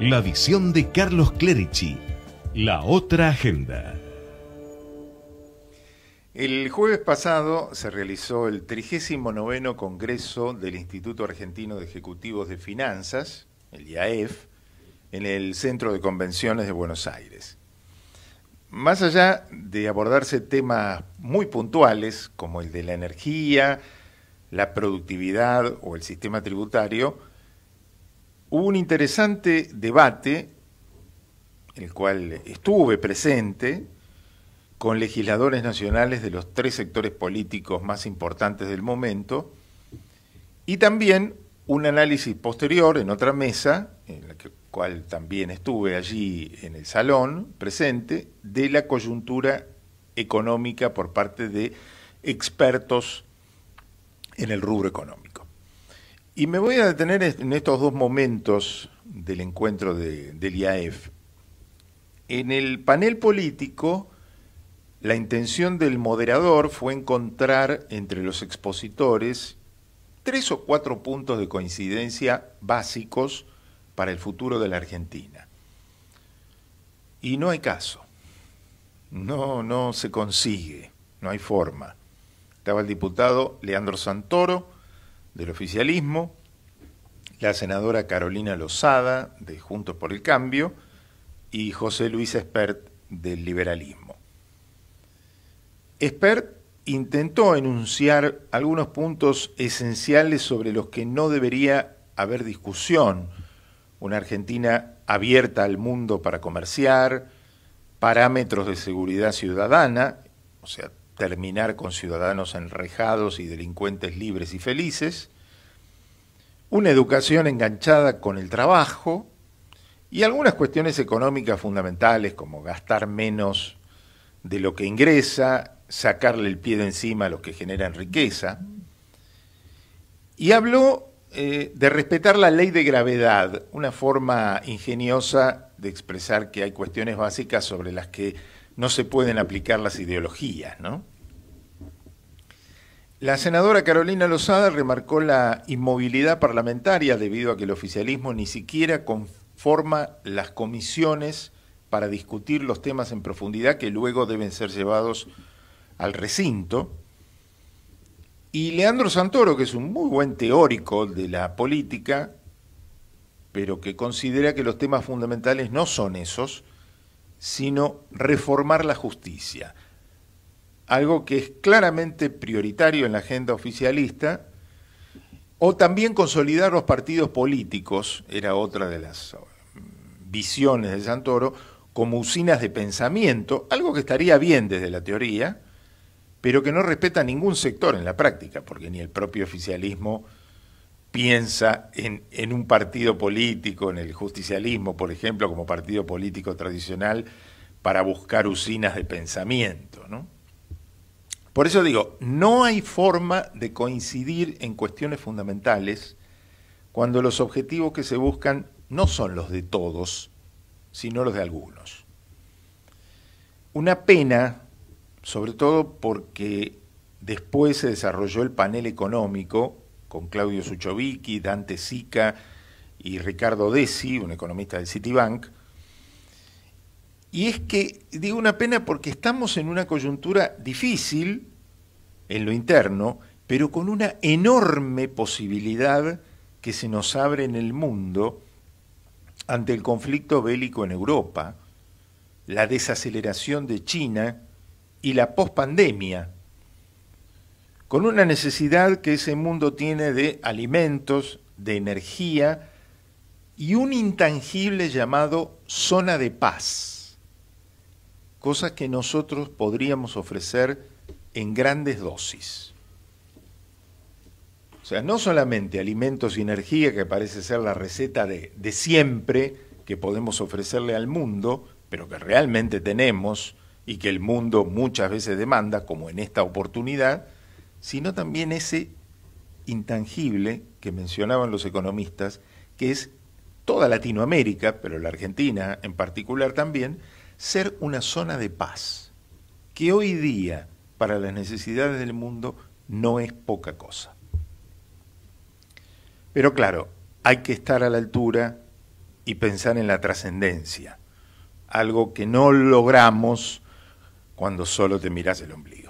La visión de Carlos Clerici. La otra agenda. El jueves pasado se realizó el 39 Congreso del Instituto Argentino de Ejecutivos de Finanzas, el IAEF, en el Centro de Convenciones de Buenos Aires. Más allá de abordarse temas muy puntuales como el de la energía, la productividad o el sistema tributario, hubo un interesante debate, en el cual estuve presente, con legisladores nacionales de los tres sectores políticos más importantes del momento, y también un análisis posterior en otra mesa, en la cual también estuve allí en el salón presente, de la coyuntura económica por parte de expertos en el rubro económico. Y me voy a detener en estos dos momentos del encuentro del IAEF. En el panel político, la intención del moderador fue encontrar entre los expositores tres o cuatro puntos de coincidencia básicos para el futuro de la Argentina. Y no hay caso. No, no se consigue, no hay forma. Estaba el diputado Leandro Santoro, del oficialismo, la senadora Carolina Lozada, de Juntos por el Cambio, y José Luis Espert, del liberalismo. Espert intentó enunciar algunos puntos esenciales sobre los que no debería haber discusión. Una Argentina abierta al mundo para comerciar, parámetros de seguridad ciudadana, o sea, terminar con ciudadanos enrejados y delincuentes libres y felices, una educación enganchada con el trabajo y algunas cuestiones económicas fundamentales como gastar menos de lo que ingresa, sacarle el pie de encima a los que generan riqueza. Y habló eh, de respetar la ley de gravedad, una forma ingeniosa de expresar que hay cuestiones básicas sobre las que no se pueden aplicar las ideologías, ¿no? La senadora Carolina Lozada remarcó la inmovilidad parlamentaria debido a que el oficialismo ni siquiera conforma las comisiones para discutir los temas en profundidad que luego deben ser llevados al recinto. Y Leandro Santoro, que es un muy buen teórico de la política, pero que considera que los temas fundamentales no son esos, sino reformar la justicia, algo que es claramente prioritario en la agenda oficialista, o también consolidar los partidos políticos, era otra de las mm, visiones de Santoro, como usinas de pensamiento, algo que estaría bien desde la teoría, pero que no respeta ningún sector en la práctica, porque ni el propio oficialismo piensa en, un partido político, en el justicialismo, por ejemplo, como partido político tradicional, para buscar usinas de pensamiento. ¿no? Por eso digo, no hay forma de coincidir en cuestiones fundamentales cuando los objetivos que se buscan no son los de todos, sino los de algunos. Una pena, sobre todo porque después se desarrolló el panel económico, con Claudio Suchovicki, Dante Sica y Ricardo Desi, un economista del Citibank. Y es que digo una pena porque estamos en una coyuntura difícil en lo interno, pero con una enorme posibilidad que se nos abre en el mundo ante el conflicto bélico en Europa, la desaceleración de China y la pospandemia con una necesidad que ese mundo tiene de alimentos, de energía y un intangible llamado zona de paz, cosas que nosotros podríamos ofrecer en grandes dosis. O sea, no solamente alimentos y energía, que parece ser la receta de, de siempre que podemos ofrecerle al mundo, pero que realmente tenemos y que el mundo muchas veces demanda, como en esta oportunidad, sino también ese intangible que mencionaban los economistas, que es toda Latinoamérica, pero la Argentina en particular también, ser una zona de paz, que hoy día, para las necesidades del mundo, no es poca cosa. Pero claro, hay que estar a la altura y pensar en la trascendencia, algo que no logramos cuando solo te miras el ombligo.